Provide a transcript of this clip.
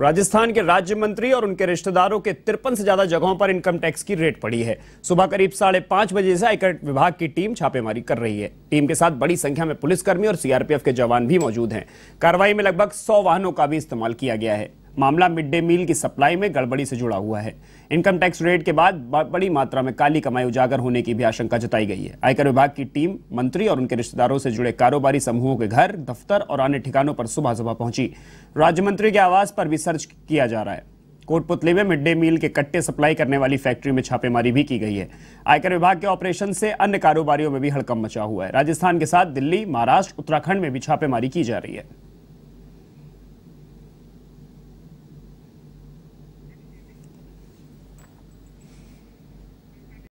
राजस्थान के राज्य मंत्री और उनके रिश्तेदारों के तिरपन से ज्यादा जगहों पर इनकम टैक्स की रेट पड़ी है सुबह करीब साढ़े पांच बजे से आयकर विभाग की टीम छापेमारी कर रही है टीम के साथ बड़ी संख्या में पुलिसकर्मी और सीआरपीएफ के जवान भी मौजूद हैं कार्रवाई में लगभग सौ वाहनों का भी इस्तेमाल किया गया है मामला मिड डे मील की सप्लाई में गड़बड़ी से जुड़ा हुआ है इनकम टैक्स रेट के बाद बड़ी मात्रा में काली कमाई उजागर होने की भी आशंका जताई गई है आयकर विभाग की टीम मंत्री और उनके रिश्तेदारों से जुड़े कारोबारी समूहों के घर दफ्तर और अन्य ठिकानों पर सुबह सुबह पहुंची राज्य मंत्री के आवास पर भी सर्च किया जा रहा है कोटपुतली में मिड डे मील के कट्टे सप्लाई करने वाली फैक्ट्री में छापेमारी भी की गई है आयकर विभाग के ऑपरेशन से अन्य कारोबारियों में भी हड़कम मचा हुआ है राजस्थान के साथ दिल्ली महाराष्ट्र उत्तराखंड में भी छापेमारी की जा रही है